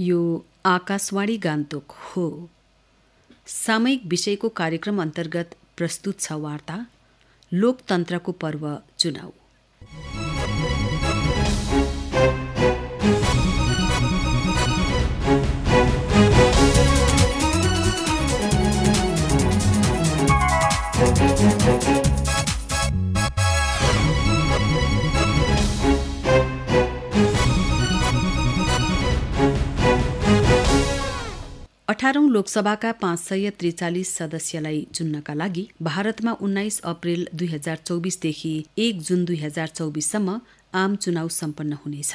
यो आकाशवाणी गान्तोक हो सामयिक विषयको कार्यक्रम अन्तर्गत प्रस्तुत छ वार्ता लोकतन्त्रको पर्व चुनाव लोकसभाका पाँच सय त्रिचालिस सदस्यलाई चुन्नका लागि भारतमा उन्नाइस अप्रेल दुई हजार चौबिसदेखि एक जुन दुई हजार चौबिससम्म आम चुनाव सम्पन्न हुनेछ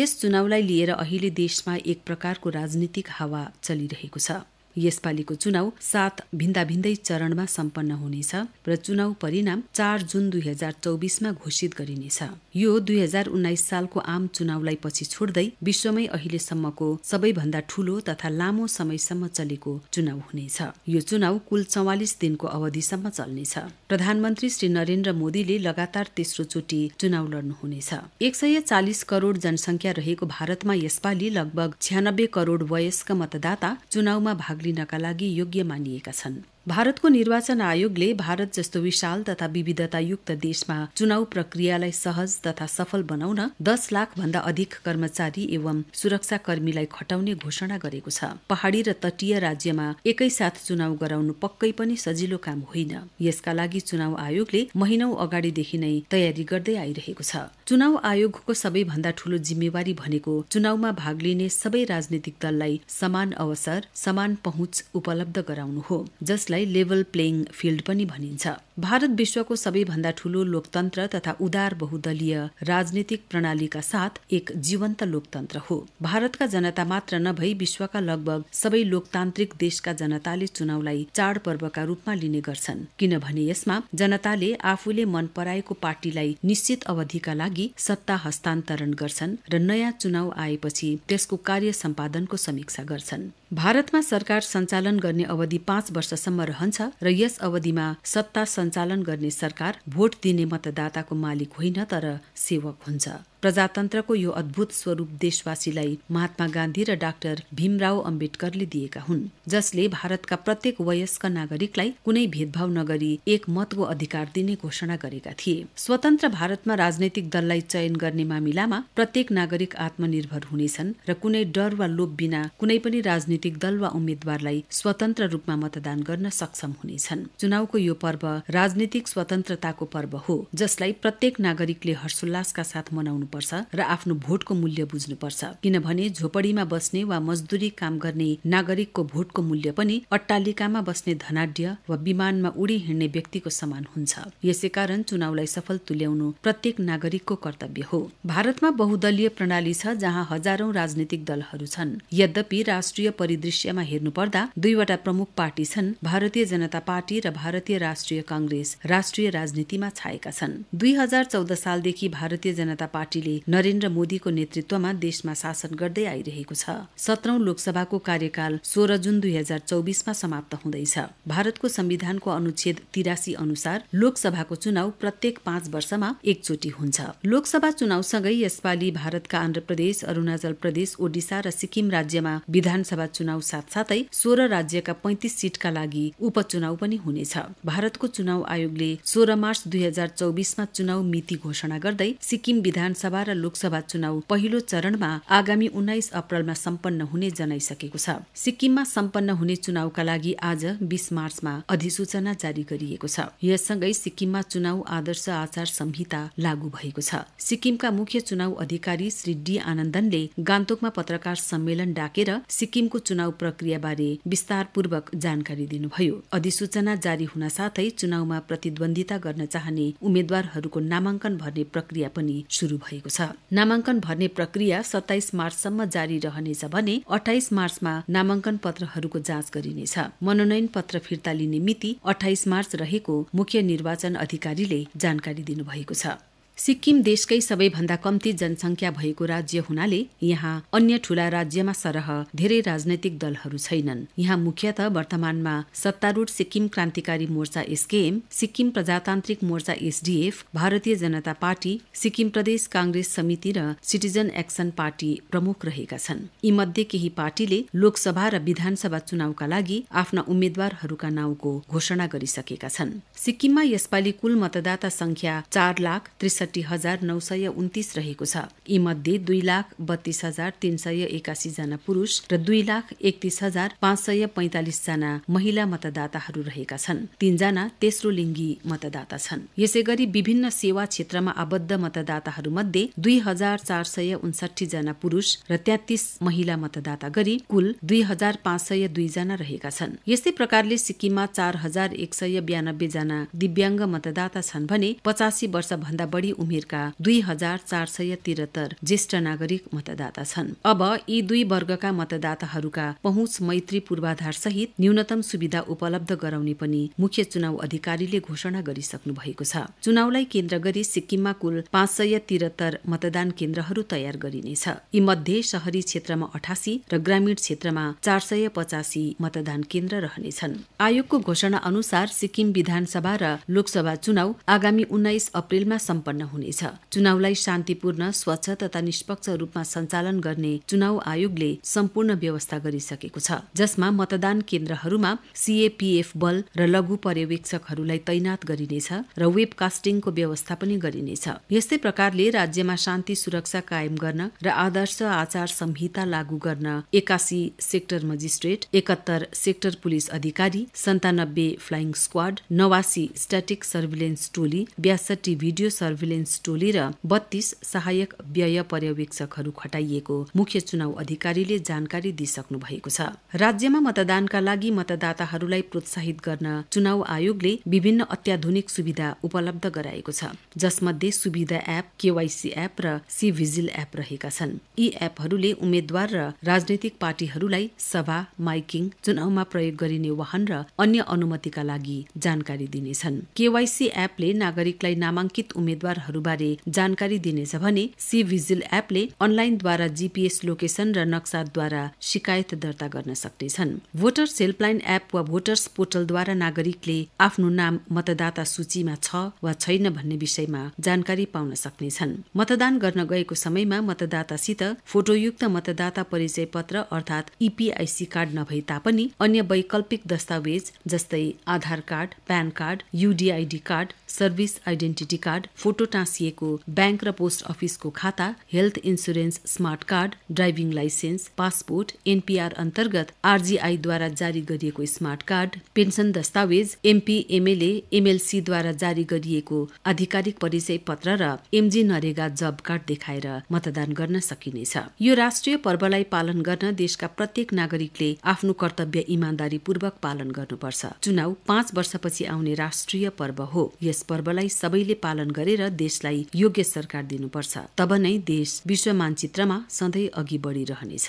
यस चुनावलाई लिएर अहिले देशमा एक प्रकारको राजनीतिक हावा चलिरहेको छ यसपालिको चुनाउ सात भिन्दा भिन्दै चरणमा सम्पन्न हुनेछ र चुनाउ परिणाम चार जुन दुई हजार चौबिसमा घोषित गरिनेछ यो दुई हजार उन्नाइस सालको आम चुनाउलाई पछि छोड्दै विश्वमै अहिलेसम्मको सबैभन्दा ठूलो तथा लामो समयसम्म चलेको चुनाउ हुनेछ यो चुनाउ कुल चौवालिस दिनको अवधिसम्म चल्नेछ प्रधानमन्त्री श्री नरेन्द्र मोदीले लगातार तेस्रो चोटि चुनाउ लड्नुहुनेछ एक सय चालिस करोड जनसङ्ख्या रहेको भारतमा यसपालि लगभग छ्यानब्बे करोड वयस्क मतदाता चुनाउमा भाग लिनका लागि योग्य मानिएका छन् भारतको निर्वाचन आयोगले भारत जस्तो विशाल तथा विविधतायुक्त देशमा चुनाव प्रक्रियालाई सहज तथा सफल बनाउन दस लाख भन्दा अधिक कर्मचारी एवं सुरक्षाकर्मीलाई खटाउने घोषणा गरेको छ पहाड़ी र तटीय राज्यमा एकैसाथ चुनाव गराउनु पक्कै पनि सजिलो काम होइन यसका लागि चुनाव आयोगले महिनौ अगाडिदेखि नै तयारी गर्दै आइरहेको छ चुनाव आयोगको सबैभन्दा ठूलो जिम्मेवारी भनेको चुनावमा भाग लिने सबै राजनीतिक दललाई समान अवसर समान पहुँच उपलब्ध गराउनु हो जसलाई यसलाई लेभल प्लेइङ फिल्ड पनि भनिन्छ भारत विश्वको सबैभन्दा ठूलो लोकतन्त्र तथा उदार बहुदलीय राजनीतिक प्रणालीका साथ एक जीवन्त लोकतन्त्र हो भारतका जनता मात्र नभई विश्वका लगभग सबै लोकतान्त्रिक देशका जनताले चुनावलाई चाडपर्वका रूपमा लिने गर्छन् किनभने यसमा जनताले आफूले मन पराएको पार्टीलाई निश्चित अवधिका लागि सत्ता हस्तान्तरण गर्छन् र नयाँ चुनाव आएपछि त्यसको कार्य सम्पादनको समीक्षा गर्छन् भारतमा सरकार सञ्चालन गर्ने अवधि पाँच वर्षसम्म रहन्छ र यस अवधिमा सत्ता सञ्चालन गर्ने सरकार भोट दिने मतदाताको मालिक होइन तर सेवक हुन्छ प्रजातन्त्रको यो अद्भुत स्वरूप देशवासीलाई महात्मा गान्धी र डाक्टर भीमराव अम्बेडकरले दिएका हुन् जसले भारतका प्रत्येक वयस्क नागरिकलाई कुनै भेदभाव नगरी एक मतको अधिकार दिने घोषणा गरेका थिए स्वतन्त्र भारतमा राजनैतिक दललाई चयन गर्ने मामिलामा प्रत्येक नागरिक आत्मनिर्भर हुनेछन् र कुनै डर वा लोभ बिना कुनै पनि राजनीतिक दल वा उम्मेद्वारलाई स्वतन्त्र रूपमा मतदान गर्न सक्षम हुनेछन् चुनावको यो पर्व राजनीतिक स्वतन्त्रताको पर्व हो जसलाई प्रत्येक नागरिकले हर्षोल्लासका साथ मनाउनु गर्नुपर्छ र आफ्नो भोटको मूल्य बुझ्नुपर्छ किनभने झोपडीमा बस्ने वा मजदुरी काम गर्ने नागरिकको भोटको मूल्य पनि अट्टालिकामा बस्ने धनाढ्य वा विमानमा उडी हिँड्ने व्यक्तिको समान हुन्छ यसै कारण चुनावलाई सफल तुल्याउनु प्रत्येक नागरिकको कर्तव्य हो भारतमा बहुदलीय प्रणाली छ जहाँ हजारौं राजनीतिक दलहरू छन् यद्यपि राष्ट्रिय परिदृश्यमा हेर्नु हेर्नुपर्दा दुईवटा प्रमुख पार्टी छन् भारतीय जनता पार्टी र भारतीय राष्ट्रिय कांग्रेस राष्ट्रिय राजनीतिमा छाएका छन् दुई हजार चौध सालदेखि भारतीय जनता पार्टी पार्टीले नरेन्द्र मोदीको नेतृत्वमा देशमा शासन गर्दै आइरहेको छ सत्रौं लोकसभाको कार्यकाल सोह्र जुन दुई हजार चौबिसमा समाप्त हुँदैछ भारतको संविधानको अनुच्छेद तिरासी अनुसार लोकसभाको चुनाव प्रत्येक पाँच वर्षमा एकचोटि हुन्छ लोकसभा चुनावसँगै यसपालि भारतका आन्ध्र प्रदेश अरूणाचल प्रदेश ओडिसा र सिक्किम राज्यमा विधानसभा चुनाव साथसाथै सोह्र राज्यका पैंतिस सीटका लागि उपचुनाव पनि हुनेछ भारतको चुनाव आयोगले सोह्र मार्च दुई हजार चौबिसमा चुनाव मिति घोषणा गर्दै सिक्किम विधानसभा राज्यसभा र लोकसभा चुनाव पहिलो चरणमा आगामी उन्नाइस अप्रेलमा सम्पन्न हुने जनाइसकेको छ सिक्किममा सम्पन्न हुने चुनावका लागि आज बीस मार्चमा अधिसूचना जारी गरिएको छ यससँगै सिक्किममा चुनाव आदर्श आचार संहिता लागू भएको छ सिक्किमका मुख्य चुनाव अधिकारी श्री डी आनन्दनले गान्तोकमा पत्रकार सम्मेलन डाकेर सिक्किमको चुनाउ प्रक्रियाबारे विस्तारपूर्वक जानकारी दिनुभयो अधिसूचना जारी हुन साथै चुनाउमा प्रतिद्वन्दिता गर्न चाहने उम्मेद्वारहरूको नामाङ्कन भर्ने प्रक्रिया पनि शुरू भयो लागेको छ नामाङ्कन भर्ने प्रक्रिया सत्ताइस मार्चसम्म जारी रहनेछ भने अठाइस मार्चमा नामाङ्कन पत्रहरूको जाँच गरिनेछ मनोनयन पत्र फिर्ता लिने मिति अठाइस मार्च रहेको मुख्य निर्वाचन अधिकारीले जानकारी दिनुभएको छ सिक्किम देशकै सबैभन्दा कम्ती जनसङ्ख्या भएको राज्य हुनाले यहाँ अन्य ठूला राज्यमा सरह धेरै राजनैतिक दलहरू छैनन् यहाँ मुख्यत वर्तमानमा सत्तारूढ सिक्किम क्रान्तिकारी मोर्चा एसकेएम सिक्किम प्रजातान्त्रिक मोर्चा एसडीएफ भारतीय जनता पार्टी सिक्किम प्रदेश कांग्रेस समिति र सिटिजन एक्सन पार्टी प्रमुख रहेका छन् यी मध्ये केही पार्टीले लोकसभा र विधानसभा चुनावका लागि आफ्ना उम्मेद्वारहरूका नाउँको घोषणा गरिसकेका छन् सिक्किममा यसपालि कुल मतदाता संख्या चार लाख त्रिसठी हजार नौ सय उन्तिस रहेको छ यी मध्ये दुई लाख बत्तीस हजार तीन सय एकासी जना पुरुष र दुई लाख एकतिस हजार पाँच सय पैंतालिस जना महिला मतदाताहरू रहेका छन् तीनजना तेस्रो लिङ्गी मतदाता छन् यसै गरी विभिन्न सेवा क्षेत्रमा आबद्ध मतदाताहरू मध्ये दुई हजार चार सय उन्साठी जना पुरुष र तेत्तिस महिला मतदाता गरी कुल दुई हजार पाँच सय दुईजना रहेका छन् यस्तै प्रकारले सिक्किममा चार हजार एक सय बयानब्बे जना दिव्याङ्ग मतदाता छन् भने पचासी वर्ष भन्दा बढी उमेरका दुई हजार चार सय त्रिहत्तर ज्येष्ठ नागरिक मतदाता छन् अब यी दुई वर्गका मतदाताहरूका पहुँच मैत्री पूर्वाधार सहित न्यूनतम सुविधा उपलब्ध गराउने पनि मुख्य चुनाव अधिकारीले घोषणा गरिसक्नु भएको छ चुनावलाई केन्द्र गरी सिक्किममा कुल पाँच सय त्रिहत्तर मतदान केन्द्रहरू तयार गरिनेछ यी मध्ये शहरी क्षेत्रमा अठासी र ग्रामीण क्षेत्रमा चार सय पचासी मतदान केन्द्र रहनेछन् आयोगको घोषणा अनुसार सिक्किम विधानसभा र लोकसभा चुनाव आगामी उन्नाइस अप्रेलमा सम्पन्न हुनेछ चुनावलाई शान्तिपूर्ण स्वच्छ तथा निष्पक्ष रूपमा सञ्चालन गर्ने चुनाव आयोगले सम्पूर्ण व्यवस्था गरिसकेको छ जसमा मतदान केन्द्रहरूमा सीएपीएफ बल र लघु पर्यवेक्षकहरूलाई तैनात गरिनेछ र वेबकास्टिङको व्यवस्था पनि गरिनेछ यस्तै प्रकारले राज्यमा शान्ति सुरक्षा कायम गर्न र आदर्श आचार संहिता लागू गर्न एकासी सेक्टर मजिस्ट्रेट एकात्तर सेक्टर पुलिस अधिकारी सन्तानब्बे फ्लाइङ स्क्वाड नवासी स्ट्याटिक सर्भिलेन्स टोली ब्यासठी भिडियो सर्भिलेन्स सर्भेलेन्स टोली र बत्तीस सहायक व्यय पर्यवेक्षकहरू खटाइएको मुख्य चुनाव अधिकारीले जानकारी दिइसक्नु भएको छ राज्यमा मतदानका लागि मतदाताहरूलाई प्रोत्साहित गर्न चुनाव आयोगले विभिन्न अत्याधुनिक सुविधा उपलब्ध गराएको छ जसमध्ये सुविधा एप केवाइसी एप र सी भिजिल एप रहेका छन् यी एपहरूले उम्मेद्वार र राजनैतिक पार्टीहरूलाई सभा माइकिङ चुनावमा प्रयोग गरिने वाहन र अन्य अनुमतिका लागि जानकारी दिनेछन् केवाइसी एपले नागरिकलाई नामाङ्कित उम्मेद्वार कुराहरूबारे जानकारी दिनेछ भने सी भिजिल एपले अनलाइनद्वारा जीपीएस लोकेसन र नक्साद्वारा शिकायत दर्ता गर्न सक्नेछन् भोटर्स हेल्पलाइन एप वा भोटर्स पोर्टलद्वारा नागरिकले आफ्नो नाम मतदाता सूचीमा छ वा छैन भन्ने विषयमा जानकारी पाउन सक्नेछन् मतदान गर्न गएको समयमा मतदातासित फोटोयुक्त मतदाता परिचय पत्र अर्थात इपिआइसी कार्ड नभए तापनि अन्य वैकल्पिक दस्तावेज जस्तै Aadhaar card pan card UDID card service identity card photo टाँसिएको ब्याङ्क र पोस्ट अफिसको खाता health insurance smart card driving licence passport NPR अन्तर्गत आरजीआईद्वारा जारी गरिएको स्मार्ट कार्ड पेन्सन दस्तावेज एमपी एमएलए एमएलसीद्वारा जारी गरिएको आधिकारिक परिचय पत्र र एमजी नरेगा जब कार्ड देखाएर मतदान गर्न सकिनेछ यो राष्ट्रिय पर्वलाई पालन गर्न देशका प्रत्येक नागरिकले आफ्नो कर्तव्य इमानदारीपूर्वक पालन गर्नुपर्छ चुनाव पाँच वर्षपछि आउने राष्ट्रिय पर्व हो यस पर्वलाई सबैले पालन गरेर देशलाई योग्य सरकार दिनुपर्छ तब नै देश विश्व मानचित्रमा सधैँ अघि बढ़िरहनेछ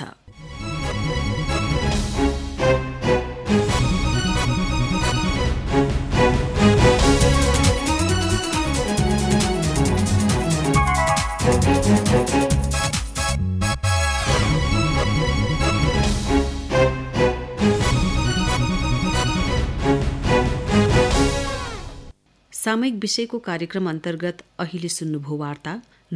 सामयिक विषयको कार्यक्रम अन्तर्गत अहिले सुन्नुभयो वार्ता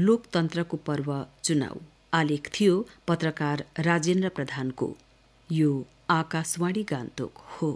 लोकतन्त्रको पर्व चुनाव आलेख थियो पत्रकार राजेन्द्र प्रधानको यो आकाशवाणी गान्तोक हो